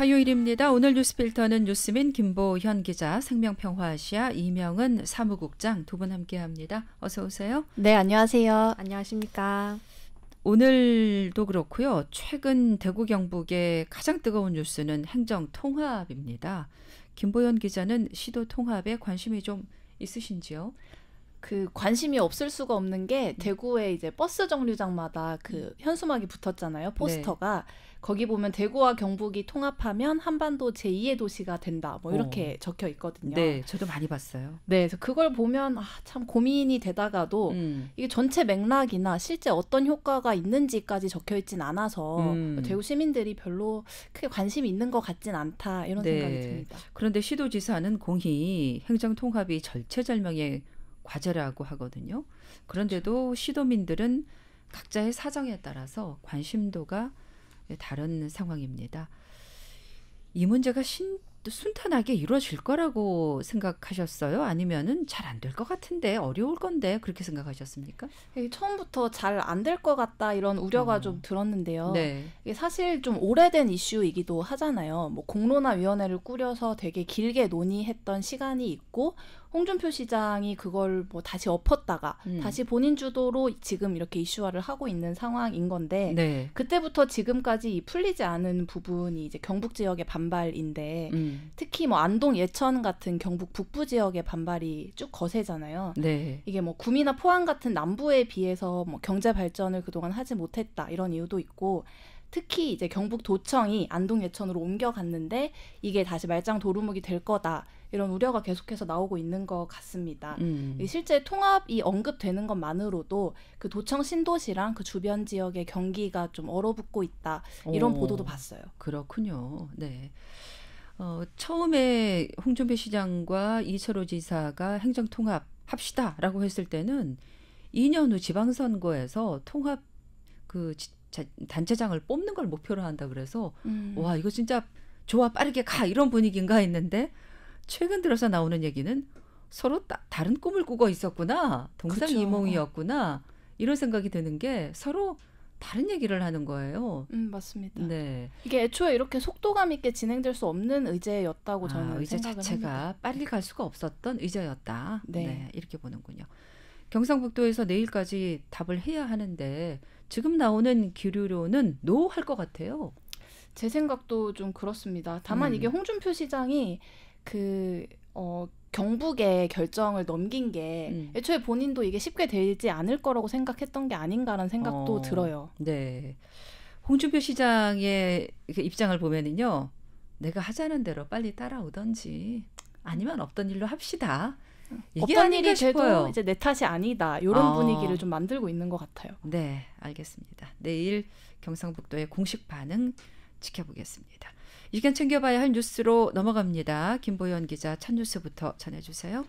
화요일입니다. 오늘 뉴스필터는 뉴스민 김보현 기자, 생명평화아시아 이명은 사무국장 두 분 함께합니다. 어서 오세요. 네, 안녕하세요. 안녕하십니까. 오늘도 그렇고요. 최근 대구 경북의 가장 뜨거운 뉴스는 행정 통합입니다. 김보현 기자는 시도 통합에 관심이 좀 있으신지요? 그 관심이 없을 수가 없는 게 음. 대구에 이제 버스 정류장마다 그 음. 현수막이 붙었잖아요. 네. 포스터가 네. 거기 보면 대구와 경북이 통합하면 한반도 제2의 도시가 된다. 뭐 이렇게 어. 적혀 있거든요. 네, 저도 많이 봤어요. 네, 그래서 그걸 보면 아, 참 고민이 되다가도 음. 이게 전체 맥락이나 실제 어떤 효과가 있는지까지 적혀 있진 않아서 음. 대구 시민들이 별로 크게 관심이 있는 것 같진 않다 이런 네. 생각이 듭니다. 그런데 시도지사는 공히 행정 통합이 절체절명의 과제라고 하거든요. 그런데도 시도민들은 각자의 사정에 따라서 관심도가 다른 상황입니다. 이 문제가 신, 순탄하게 이루어질 거라고 생각하셨어요? 아니면은 잘 안될 것 같은데 어려울 건데 그렇게 생각하셨습니까? 처음부터 잘 안될 것 같다 이런 우려가 어. 좀 들었는데요. 네. 이게 사실 좀 오래된 이슈이기도 하잖아요. 뭐 공론화 위원회를 꾸려서 되게 길게 논의했던 시간이 있고 홍준표 시장이 그걸 뭐 다시 엎었다가 음. 다시 본인 주도로 지금 이렇게 이슈화를 하고 있는 상황인 건데 네. 그때부터 지금까지 풀리지 않은 부분이 이제 경북 지역의 반발인데 음. 특히 뭐 안동 예천 같은 경북 북부 지역의 반발이 쭉 거세잖아요. 네. 이게 뭐 구미나 포항 같은 남부에 비해서 뭐 경제 발전을 그동안 하지 못했다 이런 이유도 있고 특히 이제 경북 도청이 안동 예천으로 옮겨갔는데 이게 다시 말짱 도루묵이 될 거다 이런 우려가 계속해서 나오고 있는 것 같습니다. 음. 실제 통합이 언급되는 것만으로도 그 도청 신도시랑 그 주변 지역의 경기가 좀 얼어붙고 있다 이런 오, 어. 보도도 봤어요. 그렇군요. 네. 어, 처음에 홍준표 시장과 이철호 지사가 행정 통합 합시다라고 했을 때는 2년 후 지방선거에서 통합 그 단체장을 뽑는 걸 목표로 한다 그래서 음. 와 이거 진짜 좋아 빠르게 가 이런 분위기인가 했는데 최근 들어서 나오는 얘기는 서로 따, 다른 꿈을 꾸고 있었구나. 동상이몽이었구나. 이런 생각이 드는 게 서로 다른 얘기를 하는 거예요. 음, 맞습니다. 네. 이게 애초에 이렇게 속도감 있게 진행될 수 없는 의제였다고 아, 저는 아, 의제 자체가 합니다. 빨리 갈 수가 없었던 의제였다. 네. 네. 이렇게 보는군요. 경상북도에서 내일까지 답을 해야 하는데 지금 나오는 기류로는 노 할 것 같아요. 제 생각도 좀 그렇습니다. 다만 음. 이게 홍준표 시장이 그 어, 경북에 결정을 넘긴 게 음. 애초에 본인도 이게 쉽게 되지 않을 거라고 생각했던 게 아닌가라는 생각도 어, 들어요. 네. 홍준표 시장의 그 입장을 보면은요. 내가 하자는 대로 빨리 따라오던지 아니면 없던 일로 합시다. 이게 없던 일이 싶어 이제 내 탓이 아니다. 이런 어. 분위기를 좀 만들고 있는 것 같아요. 네, 알겠습니다. 내일 경상북도의 공식 반응 지켜보겠습니다. 이 시간 챙겨봐야 할 뉴스로 넘어갑니다. 김보연 기자 첫 뉴스부터 전해주세요.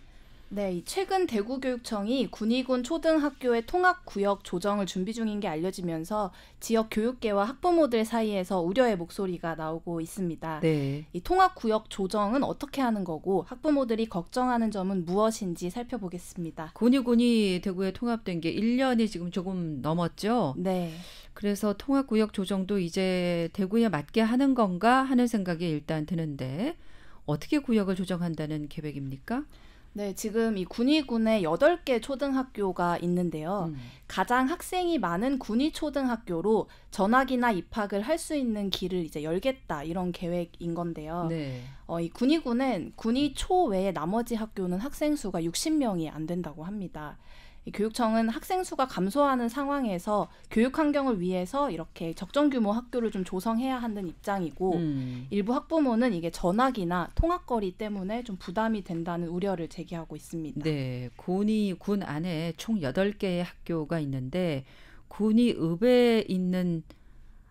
네, 최근 대구교육청이 군의군 초등학교의 통합구역 조정을 준비 중인 게 알려지면서 지역 교육계와 학부모들 사이에서 우려의 목소리가 나오고 있습니다. 네. 이 통합구역 조정은 어떻게 하는 거고 학부모들이 걱정하는 점은 무엇인지 살펴보겠습니다. 군의군이 대구에 통합된 게 1년이 지금 조금 넘었죠? 네. 그래서 통합구역 조정도 이제 대구에 맞게 하는 건가 하는 생각이 일단 드는데 어떻게 구역을 조정한다는 계획입니까? 네, 지금 이 군위군에 여덟 개 초등학교가 있는데요. 음. 가장 학생이 많은 군위 초등학교로 전학이나 입학을 할 수 있는 길을 이제 열겠다 이런 계획인 건데요. 네. 어, 이 군위군은 군위 초 외에 나머지 학교는 학생 수가 60명이 안 된다고 합니다. 교육청은 학생 수가 감소하는 상황에서 교육 환경을 위해서 이렇게 적정 규모 학교를 좀 조성해야 하는 입장이고 음. 일부 학부모는 이게 전학이나 통학거리 때문에 좀 부담이 된다는 우려를 제기하고 있습니다. 네, 군이 군 안에 총 여덟 개의 학교가 있는데 군이 읍에 있는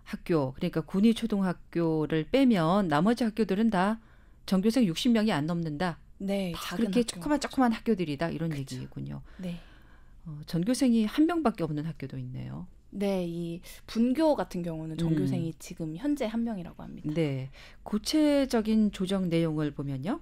학교 그러니까 군이 초등학교를 빼면 나머지 학교들은 다 전교생 60명이 안 넘는다. 네, 그렇게 조그만 조그만 학교들이다 이런 그쵸. 얘기군요. 네. 어, 전교생이 한 명밖에 없는 학교도 있네요. 네, 이 분교 같은 경우는 음. 전교생이 음. 지금 현재 한 명이라고 합니다. 네, 구체적인 조정 내용을 보면요.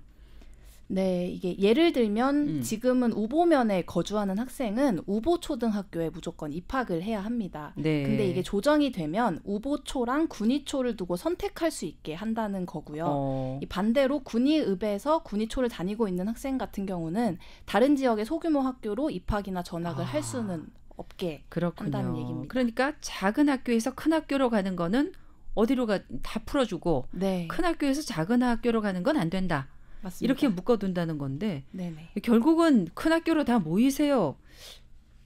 네, 이게 예를 들면 음. 지금은 우보면에 거주하는 학생은 우보초등학교에 무조건 입학을 해야 합니다. 네. 근데 이게 조정이 되면 우보초랑 군위초를 두고 선택할 수 있게 한다는 거고요. 어. 반대로 군위읍에서군위초를 다니고 있는 학생 같은 경우는 다른 지역의 소규모 학교로 입학이나 전학을 아. 할 수는 없게 그렇군요. 한다는 얘기입니다. 그러니까 작은 학교에서 큰 학교로 가는 거는 어디로 가다 풀어주고 네. 큰 학교에서 작은 학교로 가는 건 안 된다. 맞습니다. 이렇게 묶어둔다는 건데 네네. 결국은 큰 학교로 다 모이세요.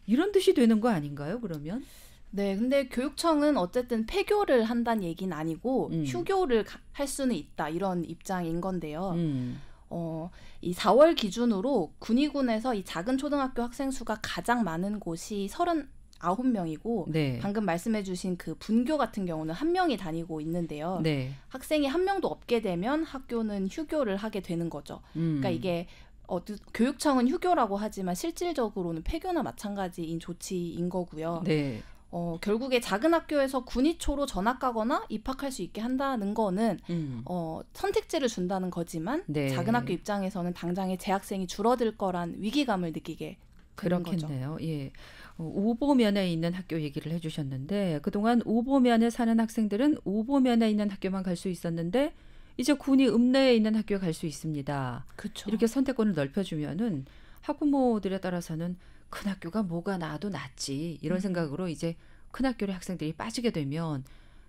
이런 뜻이 되는 거 아닌가요? 그러면? 네, 근데 교육청은 어쨌든 폐교를 한다는 얘기는 아니고 음. 휴교를 할 수는 있다 이런 입장인 건데요. 음. 어, 이 4월 기준으로 군위군에서 이 작은 초등학교 학생 수가 가장 많은 곳이 30 아홉 명이고 네. 방금 말씀해주신 그 분교 같은 경우는 한 명이 다니고 있는데요. 네. 학생이 한 명도 없게 되면 학교는 휴교를 하게 되는 거죠. 그러니까 음. 그러니까 이게 어, 교육청은 휴교라고 하지만 실질적으로는 폐교나 마찬가지인 조치인 거고요. 네. 어, 결국에 작은 학교에서 군위초로 전학가거나 입학할 수 있게 한다는 거는 음. 어, 선택지를 준다는 거지만 네. 작은 학교 입장에서는 당장에 재학생이 줄어들 거란 위기감을 느끼게 그렇겠네요. 거죠. 예. 오보면에 어, 있는 학교 얘기를 해주셨는데 그동안 오보면에 사는 학생들은 오보면에 있는 학교만 갈 수 있었는데 이제 군이 읍내에 있는 학교에 갈 수 있습니다. 그쵸. 이렇게 선택권을 넓혀주면은 학부모들에 따라서는 큰 학교가 뭐가 나도 낫지 이런 음. 생각으로 이제 큰 학교로 학생들이 빠지게 되면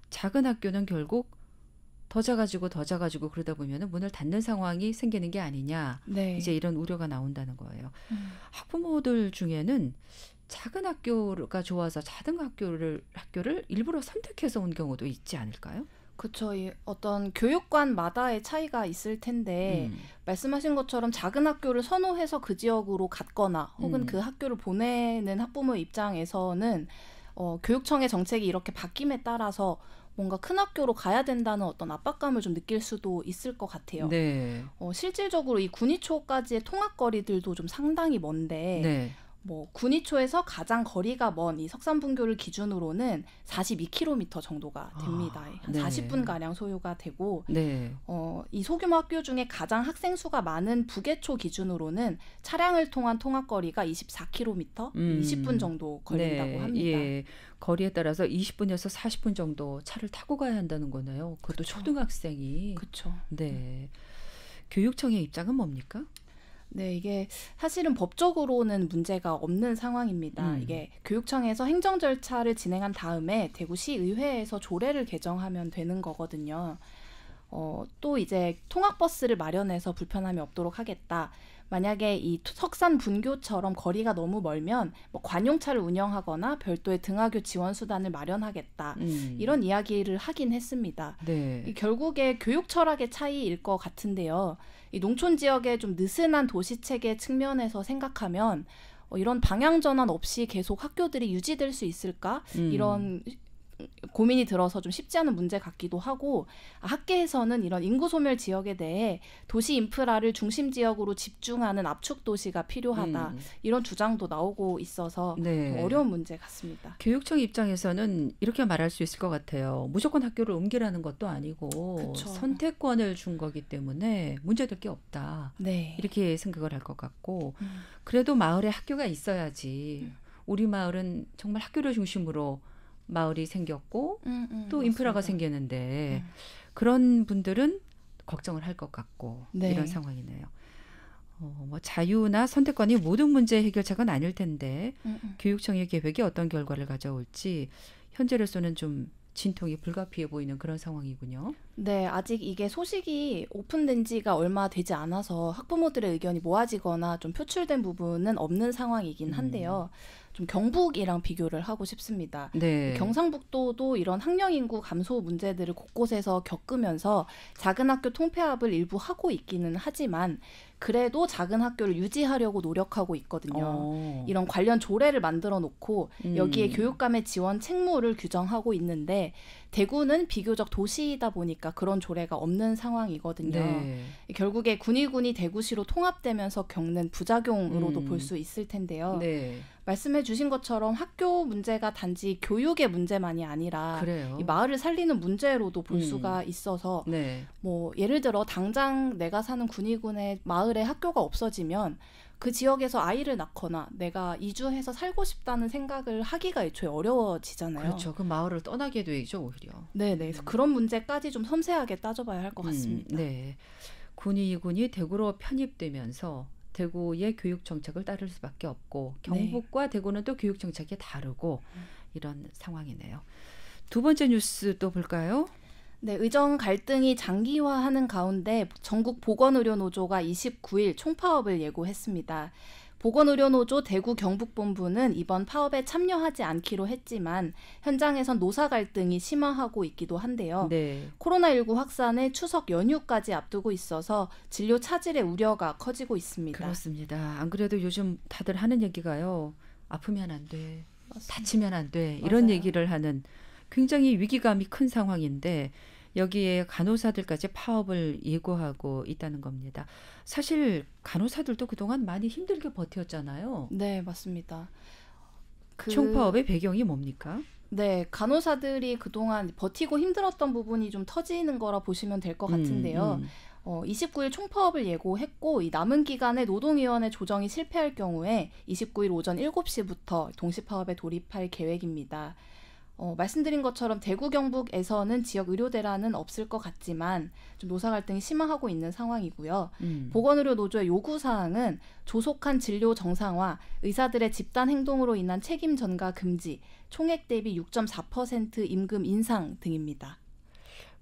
작은 학교는 결국 더 작아지고 더 작아지고 그러다 보면은 문을 닫는 상황이 생기는 게 아니냐 네. 이제 이런 우려가 나온다는 거예요. 음. 학부모들 중에는 작은 학교가 좋아서 작은 학교를 학교를 일부러 선택해서 온 경우도 있지 않을까요? 그렇죠. 어떤 교육관마다의 차이가 있을 텐데 음. 말씀하신 것처럼 작은 학교를 선호해서 그 지역으로 갔거나 혹은 음. 그 학교를 보내는 학부모 입장에서는 어, 교육청의 정책이 이렇게 바뀜에 따라서 뭔가 큰 학교로 가야 된다는 어떤 압박감을 좀 느낄 수도 있을 것 같아요. 네. 어, 실질적으로 이 군위초까지의 통학거리들도 좀 상당히 먼데 네. 뭐 군위초에서 가장 거리가 먼 이 석산분교를 기준으로는 42km 정도가 아, 됩니다. 아, 네. 40분 가량 소요가 되고 네. 어, 이 소규모 학교 중에 가장 학생 수가 많은 부해초 기준으로는 차량을 통한 통학 거리가 24km, 음. 20분 정도 걸린다고 네. 합니다. 예. 거리에 따라서 20분에서 40분 정도 차를 타고 가야 한다는 거네요. 그것도 그쵸. 초등학생이 그렇죠. 네. 교육청의 입장은 뭡니까? 네, 이게 사실은 법적으로는 문제가 없는 상황입니다. 음. 이게 교육청에서 행정 절차를 진행한 다음에 대구시의회에서 조례를 개정하면 되는 거거든요. 어, 또 이제 통학버스를 마련해서 불편함이 없도록 하겠다. 만약에 이 석산 분교처럼 거리가 너무 멀면 뭐 관용차를 운영하거나 별도의 등하교 지원 수단을 마련하겠다 음. 이런 이야기를 하긴 했습니다. 네. 이 결국에 교육 철학의 차이일 것 같은데요. 이 농촌 지역의 좀 느슨한 도시 체계 측면에서 생각하면 어, 이런 방향 전환 없이 계속 학교들이 유지될 수 있을까? 음. 이런 고민이 들어서 좀 쉽지 않은 문제 같기도 하고 학계에서는 이런 인구 소멸 지역에 대해 도시 인프라를 중심 지역으로 집중하는 압축 도시가 필요하다 음. 이런 주장도 나오고 있어서 네. 어려운 문제 같습니다. 교육청 입장에서는 이렇게 말할 수 있을 것 같아요. 무조건 학교를 옮기라는 것도 아니고 그쵸. 선택권을 준 거기 때문에 문제될 게 없다 네. 이렇게 생각을 할 것 같고 음. 그래도 마을에 학교가 있어야지 음. 우리 마을은 정말 학교를 중심으로 마을이 생겼고 음, 음, 또 인프라가 생겼는데 음. 그런 분들은 걱정을 할 것 같고 네. 이런 상황이네요. 어, 뭐 자유나 선택권이 모든 문제 해결책은 아닐 텐데 음, 음. 교육청의 계획이 어떤 결과를 가져올지 현재로서는 좀 진통이 불가피해 보이는 그런 상황이군요. 네, 아직 이게 소식이 오픈된 지가 얼마 되지 않아서 학부모들의 의견이 모아지거나 좀 표출된 부분은 없는 상황이긴 한데요. 음. 좀 경북이랑 비교를 하고 싶습니다. 네. 경상북도도 이런 학령 인구 감소 문제들을 곳곳에서 겪으면서 작은 학교 통폐합을 일부 하고 있기는 하지만 그래도 작은 학교를 유지하려고 노력하고 있거든요. 어. 이런 관련 조례를 만들어 놓고 여기에 음. 교육감의 지원 책무를 규정하고 있는데 대구는 비교적 도시이다 보니까 그런 조례가 없는 상황이거든요. 네. 결국에 군위군이 대구시로 통합되면서 겪는 부작용으로도 음. 볼수 있을 텐데요. 네. 말씀해 주신 것처럼 학교 문제가 단지 교육의 문제만이 아니라 그래요? 이 마을을 살리는 문제로도 볼 음. 수가 있어서 네. 뭐 예를 들어 당장 내가 사는 군위군의 마을에 학교가 없어지면 그 지역에서 아이를 낳거나 내가 이주해서 살고 싶다는 생각을 하기가 애초에 어려워지잖아요. 그렇죠. 그 마을을 떠나게 되죠 오히려. 네네. 네. 음. 그런 문제까지 좀 섬세하게 따져봐야 할것 음, 같습니다. 음, 네. 군이 군이 대구로 편입되면서 대구의 교육 정책을 따를 수밖에 없고 네. 경북과 네. 대구는 또 교육 정책이 다르고 음. 이런 상황이네요. 두 번째 뉴스 또 볼까요? 네, 의정 갈등이 장기화하는 가운데 전국 보건의료노조가 29일 총파업을 예고했습니다. 보건의료노조 대구 경북본부는 이번 파업에 참여하지 않기로 했지만 현장에선 노사 갈등이 심화하고 있기도 한데요. 네. 코로나19 확산에 추석 연휴까지 앞두고 있어서 진료 차질의 우려가 커지고 있습니다. 그렇습니다. 안 그래도 요즘 다들 하는 얘기가요. 아프면 안 돼. 맞습니다. 다치면 안 돼. 이런 맞아요. 얘기를 하는 굉장히 위기감이 큰 상황인데 여기에 간호사들까지 파업을 예고하고 있다는 겁니다. 사실 간호사들도 그동안 많이 힘들게 버텼잖아요. 네, 맞습니다. 그... 총파업의 배경이 뭡니까? 네, 간호사들이 그동안 버티고 힘들었던 부분이 좀 터지는 거라 보시면 될것 음, 같은데요. 음, 음. 어, 29일 총파업을 예고했고 이 남은 기간에 노동위원회 조정이 실패할 경우에 29일 오전 7시부터 동시파업에 돌입할 계획입니다. 어, 말씀드린 것처럼 대구 경북에서는 지역 의료대란은 없을 것 같지만 좀 노사 갈등이 심화하고 있는 상황이고요. 음. 보건의료 노조의 요구 사항은 조속한 진료 정상화, 의사들의 집단 행동으로 인한 책임 전가 금지, 총액 대비 6.4% 임금 인상 등입니다.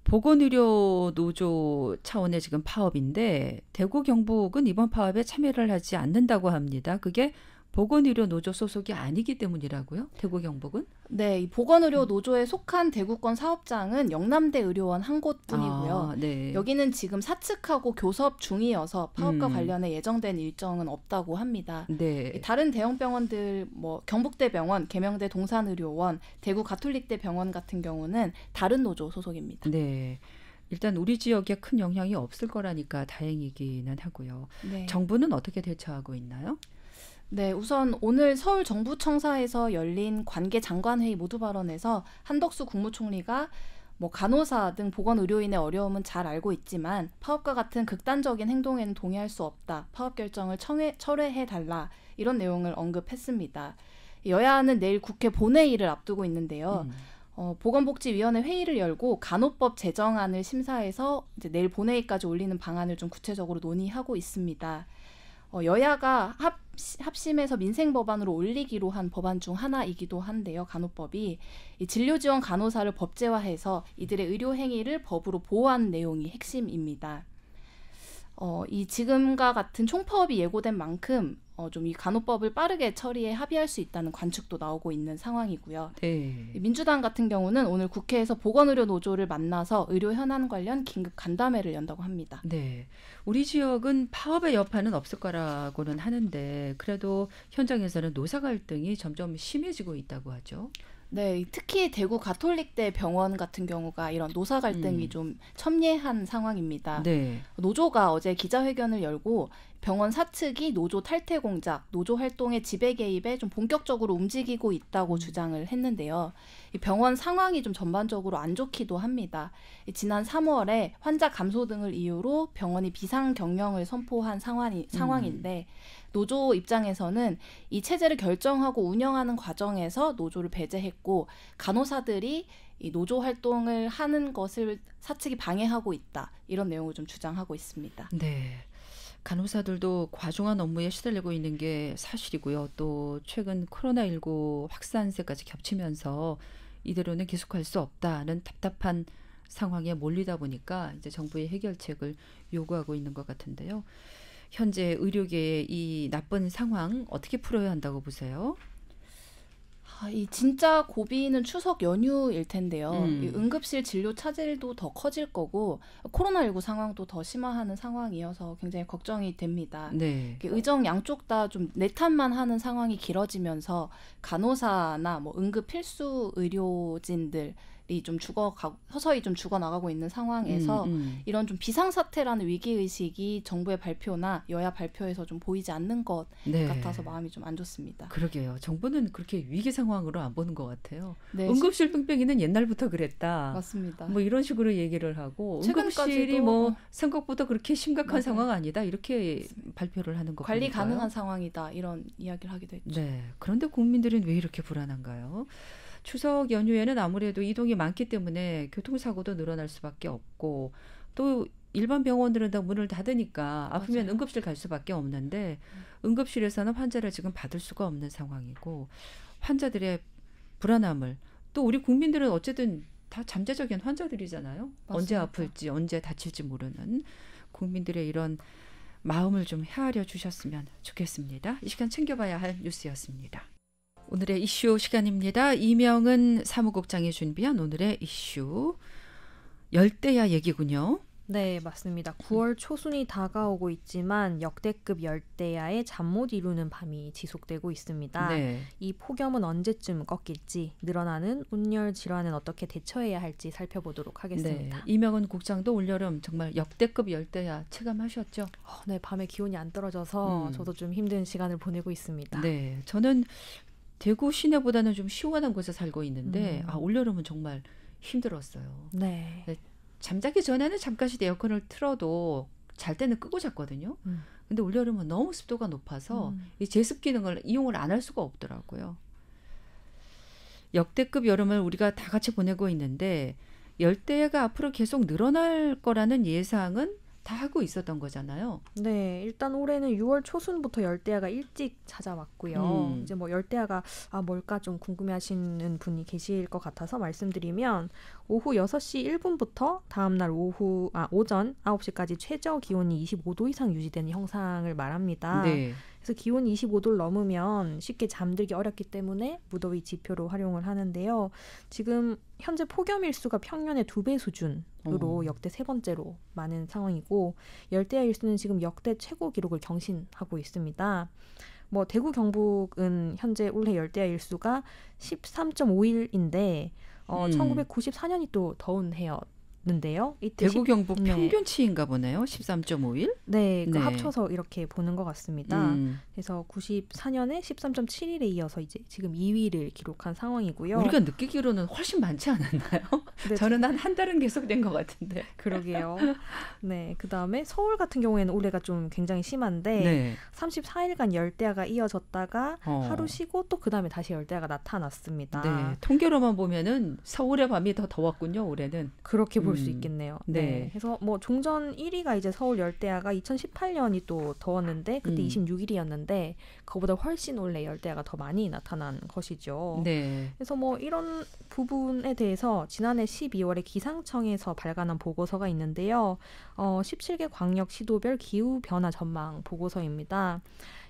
보건의료 노조 차원의 지금 파업인데 대구 경북은 이번 파업에 참여를 하지 않는다고 합니다. 그게 보건의료 노조 소속이 아니기 때문이라고요? 대구 경북은? 네, 이 보건의료 노조에 속한 대구권 사업장은 영남대 의료원 한 곳뿐이고요. 아, 네. 여기는 지금 사측하고 교섭 중이어서 파업과 음. 관련해 예정된 일정은 없다고 합니다. 네. 다른 대형 병원들 뭐 경북대 병원, 개명대 동산의료원, 대구 가톨릭대 병원 같은 경우는 다른 노조 소속입니다. 네. 일단 우리 지역에 큰 영향이 없을 거라니까 다행이기는 하고요. 네. 정부는 어떻게 대처하고 있나요? 네, 우선 오늘 서울 정부청사에서 열린 관계 장관회의 모두 발언에서 한덕수 국무총리가 뭐 간호사 등 보건 의료인의 어려움은 잘 알고 있지만 파업과 같은 극단적인 행동에는 동의할 수 없다. 파업 결정을 청해, 철회해 달라. 이런 내용을 언급했습니다. 여야는 내일 국회 본회의를 앞두고 있는데요. 음. 어, 보건복지위원회 회의를 열고 간호법 제정안을 심사해서 내일 본회의까지 올리는 방안을 좀 구체적으로 논의하고 있습니다. 어, 여야가 합, 합심해서 민생 법안으로 올리기로 한 법안 중 하나이기도 한데요. 간호법이 이 진료 지원 간호사를 법제화해서 이들의 의료 행위를 법으로 보호한 내용이 핵심입니다. 어, 이 지금과 같은 총파업이 예고된 만큼 어, 좀 이 간호법을 빠르게 처리해 합의할 수 있다는 관측도 나오고 있는 상황이고요. 네. 민주당 같은 경우는 오늘 국회에서 보건의료 노조를 만나서 의료 현안 관련 긴급 간담회를 연다고 합니다. 네. 우리 지역은 파업의 여파는 없을 거라고는 하는데 그래도 현장에서는 노사 갈등이 점점 심해지고 있다고 하죠. 네, 특히 대구 가톨릭대 병원 같은 경우가 이런 노사 갈등이 음. 좀 첨예한 상황입니다. 네. 노조가 어제 기자회견을 열고 병원 사측이 노조 탈퇴 공작, 노조 활동의 지배 개입에 좀 본격적으로 움직이고 있다고 음. 주장을 했는데요. 병원 상황이 좀 전반적으로 안 좋기도 합니다. 지난 3월에 환자 감소 등을 이유로 병원이 비상 경영을 선포한 상황이, 상황인데 음. 노조 입장에서는 이 체제를 결정하고 운영하는 과정에서 노조를 배제했고 간호사들이 이 노조 활동을 하는 것을 사측이 방해하고 있다 이런 내용을 좀 주장하고 있습니다. 네. 간호사들도 과중한 업무에 시달리고 있는 게 사실이고요. 또 최근 코로나19 확산세까지 겹치면서 이대로는 계속할 수 없다는 답답한 상황에 몰리다 보니까 이제 정부의 해결책을 요구하고 있는 것 같은데요. 현재 의료계의 이 나쁜 상황 어떻게 풀어야 한다고 보세요? 아, 이 진짜 고비는 추석 연휴일 텐데요. 음. 응급실 진료 차질도 더 커질 거고 코로나19 상황도 더 심화하는 상황이어서 굉장히 걱정이 됩니다. 네. 의정 양쪽 다 좀 내탓만 하는 상황이 길어지면서 간호사나 뭐 응급 필수 의료진들 사람들이 좀 죽어가 서서히 좀 죽어 나가고 있는 상황에서 음, 음. 이런 좀 비상 사태라는 위기 의식이 정부의 발표나 여야 발표에서 좀 보이지 않는 것 네. 같아서 마음이 좀 안 좋습니다. 그러게요. 정부는 그렇게 위기 상황으로 안 보는 것 같아요. 네. 응급실 뺑뺑이는 옛날부터 그랬다. 맞습니다. 뭐 이런 식으로 얘기를 하고 응급실이 뭐 어. 생각보다 그렇게 심각한 맞아요. 상황 아니다 이렇게 맞습니다. 발표를 하는 것 관리 가능한 상황이다 이런 이야기를 하게 됐죠. 네. 그런데 국민들은 왜 이렇게 불안한가요? 추석 연휴에는 아무래도 이동이 많기 때문에 교통사고도 늘어날 수밖에 없고 또 일반 병원들은 다 문을 닫으니까 아프면 맞아요. 응급실 갈 수밖에 없는데 음. 응급실에서는 환자를 지금 받을 수가 없는 상황이고 환자들의 불안함을 또 우리 국민들은 어쨌든 다 잠재적인 환자들이잖아요. 맞습니다. 언제 아플지 언제 다칠지 모르는 국민들의 이런 마음을 좀 헤아려 주셨으면 좋겠습니다. 이 시간 챙겨봐야 할 뉴스였습니다. 오늘의 이슈 시간입니다. 이명은 사무국장이 준비한 오늘의 이슈 열대야 얘기군요. 네, 맞습니다. 9월 초순이 다가오고 있지만 역대급 열대야에 잠못 이루는 밤이 지속되고 있습니다. 네. 이 폭염은 언제쯤 꺾일지, 늘어나는 온열 질환은 어떻게 대처해야 할지 살펴보도록 하겠습니다. 네. 이명은 국장도 올여름 정말 역대급 열대야 체감하셨죠? 어, 네, 밤에 기온이 안 떨어져서 음. 저도 좀 힘든 시간을 보내고 있습니다. 네, 저는 대구 시내보다는 좀 시원한 곳에 살고 있는데 음. 아 올여름은 정말 힘들었어요. 네. 네 잠자기 전에는 잠깐씩 에어컨을 틀어도 잘 때는 끄고 잤거든요. 음. 근데 올여름은 너무 습도가 높아서 음. 이 제습 기능을 이용을 안 할 수가 없더라고요. 역대급 여름을 우리가 다 같이 보내고 있는데 열대야가 앞으로 계속 늘어날 거라는 예상은 다 하고 있었던 거잖아요. 네, 일단 올해는 6월 초순부터 열대야가 일찍 찾아왔고요. 음. 이제 뭐 열대야가 아 뭘까 좀 궁금해하시는 분이 계실 것 같아서 말씀드리면 오후 6시 1분부터 다음 날 오후 아 오전 9시까지 최저 기온이 25도 이상 유지되는 형상을 말합니다. 네. 그래서 기온 25도를 넘으면 쉽게 잠들기 어렵기 때문에 무더위 지표로 활용을 하는데요. 지금 현재 폭염일수가 평년의 두 배 수준으로 어. 역대 세 번째로 많은 상황이고 열대야 일수는 지금 역대 최고 기록을 경신하고 있습니다. 뭐 대구 경북은 현재 올해 열대야 일수가 13.5일인데 어, 음. 1994년이 또 더운 해였 는데요. 대구 경북 네. 평균치인가 보네요. 13.5일. 네, 그 네. 합쳐서 이렇게 보는 것 같습니다. 음. 그래서 94년에 13.7일에 이어서 이제 지금 2위를 기록한 상황이고요. 우리가 느끼기로는 훨씬 많지 않았나요? 네. 저는 한 한 달은 계속된 것 같은데. 그러게요. 네, 그 다음에 서울 같은 경우에는 올해가 좀 굉장히 심한데 네. 34일간 열대야가 이어졌다가 어. 하루 쉬고 또그 다음에 다시 열대야가 나타났습니다. 네, 통계로만 보면은 서울의 밤이 더 더웠군요 올해는. 그렇게 보. 볼수 음. 있겠네요. 네. 네. 그래서 뭐 종전 1위가 이제 서울 열대야가 2018년이 또 더웠는데 그때 음. 26일이었는데 그보다 훨씬 원래 열대야가 더 많이 나타난 것이죠. 네. 그래서 뭐 이런 부분에 대해서 지난해 12월에 기상청에서 발간한 보고서가 있는데요. 어, 17개 광역 시도별 기후 변화 전망 보고서입니다.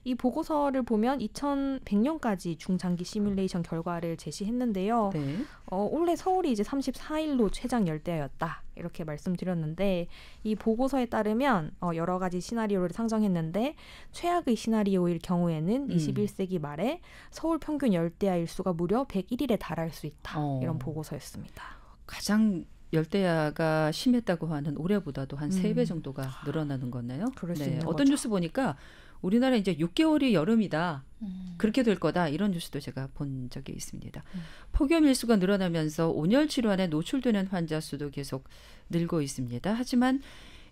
이 보고서를 보면 2100년까지 중장기 시뮬레이션 결과를 제시했는데요. 네. 어, 올해 서울이 이제 34일로 최장 열대였다. 이렇게 말씀드렸는데 이 보고서에 따르면 어, 여러 가지 시나리오를 상정했는데 최악의 시나리오일 경우에는 음. 21세기 말에 서울 평균 열대야 일수가 무려 101일에 달할 수 있다. 어. 이런 보고서였습니다. 가장 열대야가 심했다고 하는 올해보다도 한 세배 음. 정도가 늘어나는 거네요. 네. 어떤 뉴스 보니까 우리나라 이제 6개월이 여름이다. 음. 그렇게 될 거다 이런 뉴스도 제가 본 적이 있습니다. 음. 폭염 일수가 늘어나면서 온열 질환에 노출되는 환자 수도 계속 늘고 있습니다. 하지만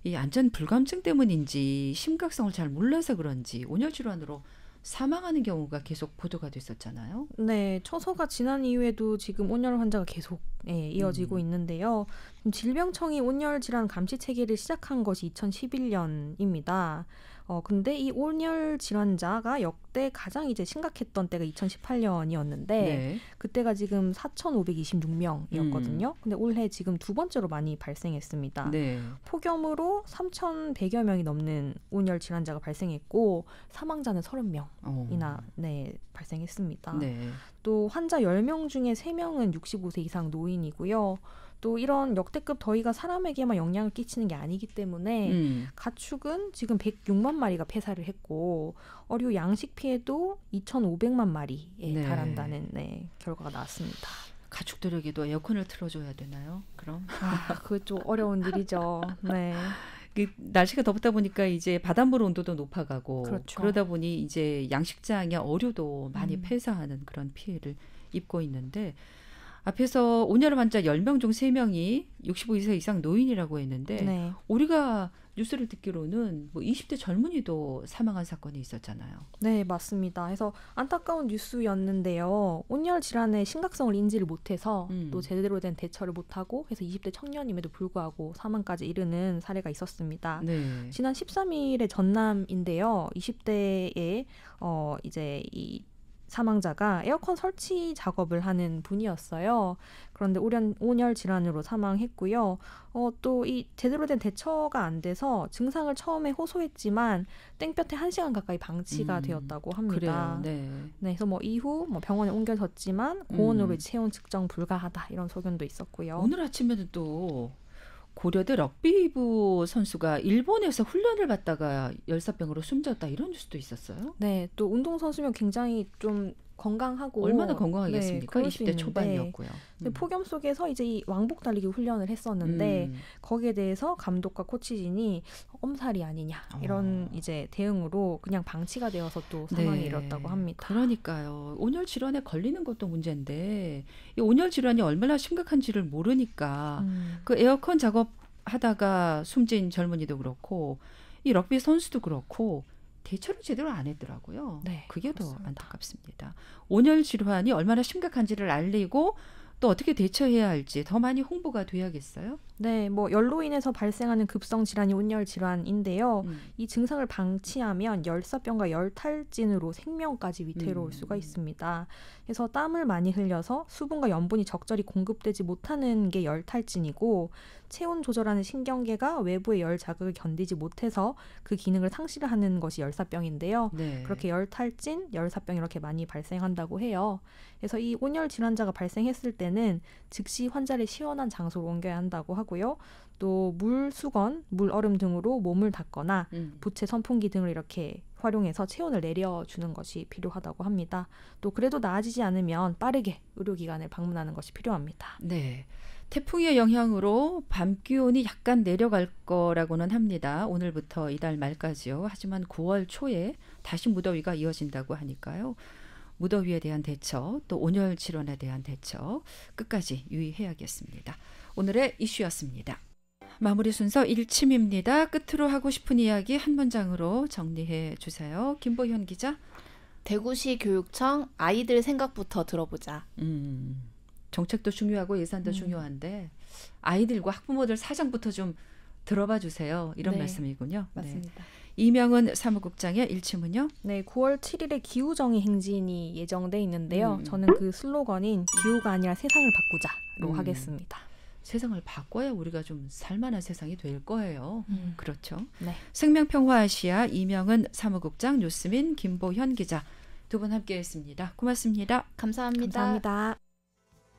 이 안전 불감증 때문인지 심각성을 잘 몰라서 그런지 온열 질환으로 사망하는 경우가 계속 보도가 됐었잖아요. 네, 처서가 지난 이후에도 지금 온열 환자가 계속 예, 이어지고 음. 있는데요. 질병청이 온열 질환 감시 체계를 시작한 것이 2011년입니다. 어, 근데 이 온열 질환자가 역대 가장 이제 심각했던 때가 2018년이었는데 네. 그때가 지금 4,526명이었거든요. 음. 근데 올해 지금 두 번째로 많이 발생했습니다. 네. 폭염으로 3,100여 명이 넘는 온열 질환자가 발생했고 사망자는 30명이나 어. 네, 발생했습니다. 네. 또 환자 10명 중에 3명은 65세 이상 노인이고요. 또 이런 역대급 더위가 사람에게만 영향을 끼치는 게 아니기 때문에 음. 가축은 지금 106만 마리가 폐사를 했고 어류 양식 피해도 2,500만 마리에 네. 달한다는 네, 결과가 나왔습니다. 가축들에게도 에어컨을 틀어줘야 되나요? 그럼 아, 그게 좀 어려운 일이죠. 네. 그 날씨가 덥다 보니까 이제 바닷물 온도도 높아가고 그렇죠. 그러다 보니 이제 양식장의 어류도 많이 음. 폐사하는 그런 피해를 입고 있는데 앞에서 온열 환자 10명 중 3명이 65세 이상 노인이라고 했는데 네. 우리가 뉴스를 듣기로는 뭐 20대 젊은이도 사망한 사건이 있었잖아요. 네, 맞습니다. 그래서 안타까운 뉴스였는데요. 온열 질환의 심각성을 인지를 못해서 음. 또 제대로 된 대처를 못하고 해서 20대 청년임에도 불구하고 사망까지 이르는 사례가 있었습니다. 네. 지난 13일에 전남인데요. 20대에 어 이제 이 사망자가 에어컨 설치 작업을 하는 분이었어요. 그런데 오련, 온열 질환으로 사망했고요. 어, 또 이 제대로 된 대처가 안 돼서 증상을 처음에 호소했지만 땡볕에 한시간 가까이 방치가 음, 되었다고 합니다. 그래요. 네. 네. 그래서 뭐 이후 뭐 병원에 옮겨졌지만 고온으로 음. 체온 측정 불가하다 이런 소견도 있었고요. 오늘 아침에는 또 고려대 럭비부 선수가 일본에서 훈련을 받다가 열사병으로 숨졌다 이런 뉴스도 있었어요. 네, 또 운동 선수면 굉장히 좀 건강하고 얼마나 네, 건강하겠습니까? 네, 20대 초반이었고요. 음. 폭염 속에서 이제 이 왕복 달리기 훈련을 했었는데 음. 거기에 대해서 감독과 코치진이 엄살이 아니냐 이런 어. 이제 대응으로 그냥 방치가 되어서 또상황이 네. 일었다고 합니다. 그러니까요. 온열 질환에 걸리는 것도 문제인데 이 온열 질환이 얼마나 심각한지를 모르니까 음. 그 에어컨 작업 하다가 숨진 젊은이도 그렇고 이 럭비 선수도 그렇고 대처를 제대로 안 했더라고요. 네, 그게 그렇습니다. 더 안타깝습니다. 온열 질환이 얼마나 심각한지를 알리고 또 어떻게 대처해야 할지 더 많이 홍보가 돼야겠어요? 네, 뭐 열로 인해서 발생하는 급성 질환이 온열 질환인데요. 음. 이 증상을 방치하면 열사병과 열탈진으로 생명까지 위태로울 음. 수가 있습니다. 그래서 땀을 많이 흘려서 수분과 염분이 적절히 공급되지 못하는 게 열탈진이고 체온 조절하는 신경계가 외부의 열 자극을 견디지 못해서 그 기능을 상실하는 것이 열사병인데요. 네. 그렇게 열탈진, 열사병 이렇게 많이 발생한다고 해요. 그래서 이 온열 질환자가 발생했을 때는 즉시 환자를 시원한 장소로 옮겨야 한다고 하고요. 또 물 수건, 물 얼음 등으로 몸을 닦거나 음. 부채 선풍기 등을 이렇게 활용해서 체온을 내려주는 것이 필요하다고 합니다. 또 그래도 나아지지 않으면 빠르게 의료기관을 방문하는 것이 필요합니다. 네. 태풍의 영향으로 밤 기온이 약간 내려갈 거라고는 합니다. 오늘부터 이달 말까지요. 하지만 9월 초에 다시 무더위가 이어진다고 하니까요. 무더위에 대한 대처, 또 온열 질환에 대한 대처 끝까지 유의해야겠습니다. 오늘의 이슈였습니다. 마무리 순서 일침입니다. 끝으로 하고 싶은 이야기 한 문장으로 정리해 주세요. 김보현 기자. 대구시 교육청 아이들 생각부터 들어보자. 음. 정책도 중요하고 예산도 음. 중요한데 아이들과 학부모들 사정부터 좀 들어봐 주세요. 이런 네. 말씀이군요. 네. 맞습니다. 네. 이명은 사무국장의 일침은요? 네, 9월 7일에 기후정의 행진이 예정돼 있는데요. 음. 저는 그 슬로건인 기후가 아니라 세상을 바꾸자로 음. 하겠습니다. 세상을 바꿔야 우리가 좀 살만한 세상이 될 거예요. 음. 그렇죠. 네. 생명평화아시아 이명은 사무국장, 뉴스민 김보현 기자 두 분 함께했습니다. 고맙습니다. 감사합니다. 감사합니다.